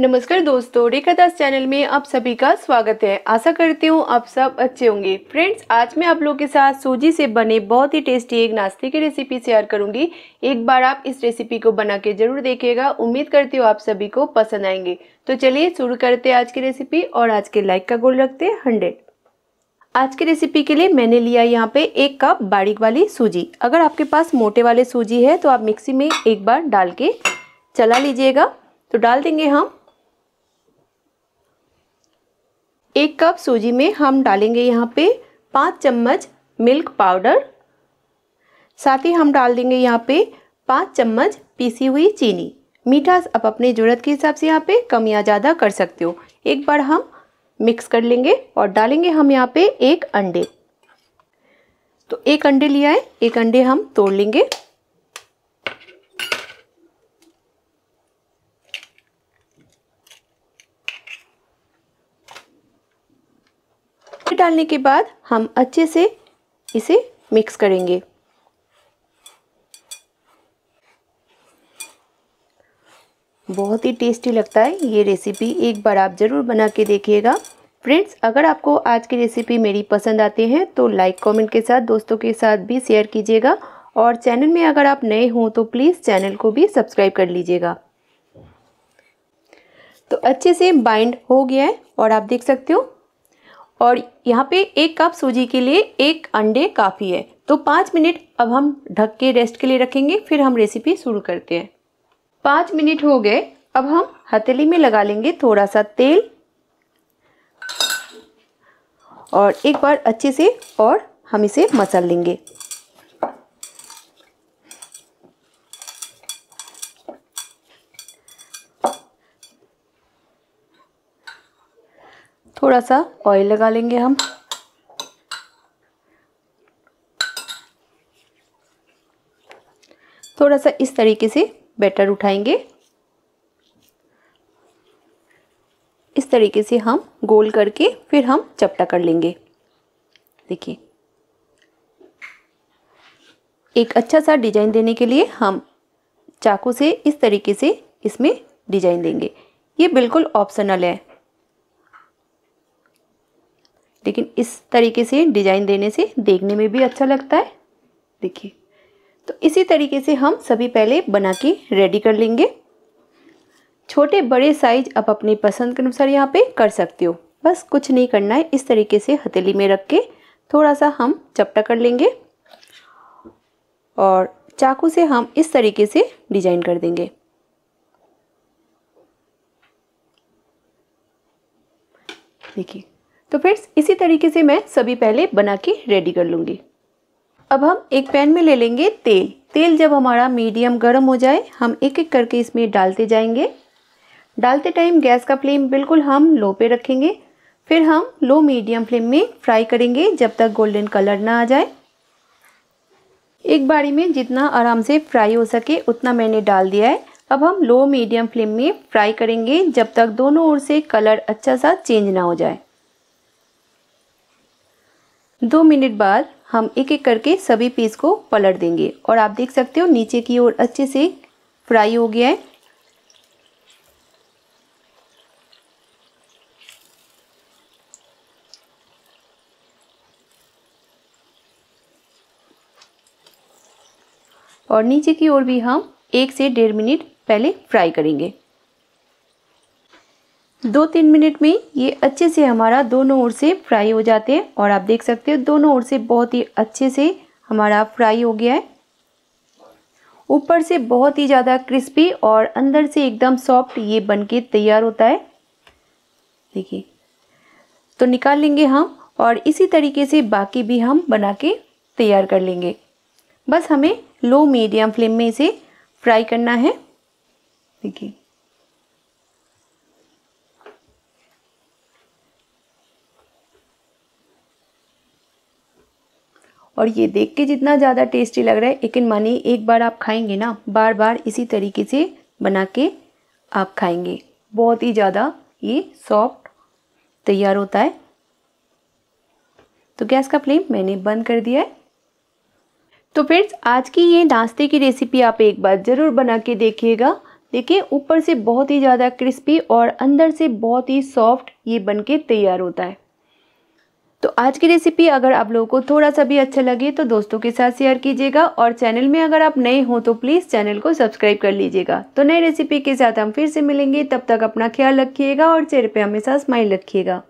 नमस्कार दोस्तों रेखा दास चैनल में आप सभी का स्वागत है आशा करती हूँ आप सब अच्छे होंगे फ्रेंड्स आज मैं आप लोगों के साथ सूजी से बने बहुत ही टेस्टी एक नाश्ते की रेसिपी शेयर करूंगी एक बार आप इस रेसिपी को बना के जरूर देखिएगा उम्मीद करती हूँ आप सभी को पसंद आएंगे तो चलिए शुरू करते आज की रेसिपी और आज के लाइक का गोल रखते हैं हंड्रेड आज की रेसिपी के लिए मैंने लिया यहाँ पे एक कप बारीक वाली सूजी अगर आपके पास मोटे वाले सूजी है तो आप मिक्सी में एक बार डाल के चला लीजिएगा तो डाल देंगे हम एक कप सूजी में हम डालेंगे यहाँ पे पाँच चम्मच मिल्क पाउडर साथ ही हम डाल देंगे यहाँ पे पाँच चम्मच पीसी हुई चीनी मीठा आप अपनी ज़रूरत के हिसाब से यहाँ पे कम या ज़्यादा कर सकते हो एक बार हम मिक्स कर लेंगे और डालेंगे हम यहाँ पे एक अंडे तो एक अंडे लिया है एक अंडे हम तोड़ लेंगे डालने के बाद हम अच्छे से इसे मिक्स करेंगे बहुत ही टेस्टी लगता है ये रेसिपी एक बार आप ज़रूर बना के देखिएगा फ्रेंड्स अगर आपको आज की रेसिपी मेरी पसंद आती है तो लाइक कमेंट के साथ दोस्तों के साथ भी शेयर कीजिएगा और चैनल में अगर आप नए हों तो प्लीज़ चैनल को भी सब्सक्राइब कर लीजिएगा तो अच्छे से बाइंड हो गया है और आप देख सकते हो और यहाँ पे एक कप सूजी के लिए एक अंडे काफ़ी है तो पाँच मिनट अब हम ढक के रेस्ट के लिए रखेंगे फिर हम रेसिपी शुरू करते हैं पाँच मिनट हो गए अब हम हथेली में लगा लेंगे थोड़ा सा तेल और एक बार अच्छे से और हम इसे मसल लेंगे थोड़ा सा ऑयल लगा लेंगे हम थोड़ा सा इस तरीके से बैटर उठाएंगे इस तरीके से हम गोल करके फिर हम चपटा कर लेंगे देखिए एक अच्छा सा डिजाइन देने के लिए हम चाकू से इस तरीके से इसमें डिजाइन देंगे ये बिल्कुल ऑप्शनल है लेकिन इस तरीके से डिजाइन देने से देखने में भी अच्छा लगता है देखिए तो इसी तरीके से हम सभी पहले बना के रेडी कर लेंगे छोटे बड़े साइज आप अपनी पसंद के अनुसार यहाँ पे कर सकते हो बस कुछ नहीं करना है इस तरीके से हथेली में रख के थोड़ा सा हम चपटा कर लेंगे और चाकू से हम इस तरीके से डिजाइन कर देंगे देखिए तो फ्रेंड्स इसी तरीके से मैं सभी पहले बना के रेडी कर लूँगी अब हम एक पैन में ले लेंगे तेल तेल जब हमारा मीडियम गर्म हो जाए हम एक एक करके इसमें डालते जाएंगे डालते टाइम गैस का फ्लेम बिल्कुल हम लो पे रखेंगे फिर हम लो मीडियम फ्लेम में फ्राई करेंगे जब तक गोल्डन कलर ना आ जाए एक बारी में जितना आराम से फ्राई हो सके उतना मैंने डाल दिया है अब हम लो मीडियम फ्लेम में फ्राई करेंगे जब तक दोनों ओर से कलर अच्छा सा चेंज ना हो जाए दो मिनट बाद हम एक एक करके सभी पीस को पलट देंगे और आप देख सकते हो नीचे की ओर अच्छे से फ्राई हो गया है और नीचे की ओर भी हम एक से डेढ़ मिनट पहले फ्राई करेंगे दो तीन मिनट में ये अच्छे से हमारा दोनों ओर से फ्राई हो जाते हैं और आप देख सकते हो दोनों ओर से बहुत ही अच्छे से हमारा फ्राई हो गया है ऊपर से बहुत ही ज़्यादा क्रिस्पी और अंदर से एकदम सॉफ्ट ये बनके तैयार होता है देखिए तो निकाल लेंगे हम और इसी तरीके से बाकी भी हम बना के तैयार कर लेंगे बस हमें लो मीडियम फ्लेम में इसे फ्राई करना है देखिए और ये देख के जितना ज़्यादा टेस्टी लग रहा है लेकिन मानिए एक बार आप खाएंगे ना बार बार इसी तरीके से बना के आप खाएंगे बहुत ही ज़्यादा ये सॉफ्ट तैयार होता है तो गैस का फ्लेम मैंने बंद कर दिया है तो फ्रेंड्स आज की ये नाश्ते की रेसिपी आप एक बार ज़रूर बना के देखिएगा देखिए ऊपर से बहुत ही ज़्यादा क्रिस्पी और अंदर से बहुत ही सॉफ्ट ये बन के तैयार होता है तो आज की रेसिपी अगर आप लोगों को थोड़ा सा भी अच्छा लगे तो दोस्तों के साथ शेयर कीजिएगा और चैनल में अगर आप नए हो तो प्लीज़ चैनल को सब्सक्राइब कर लीजिएगा तो नई रेसिपी के साथ हम फिर से मिलेंगे तब तक अपना ख्याल रखिएगा और चेहरे पे हमेशा स्माइल रखिएगा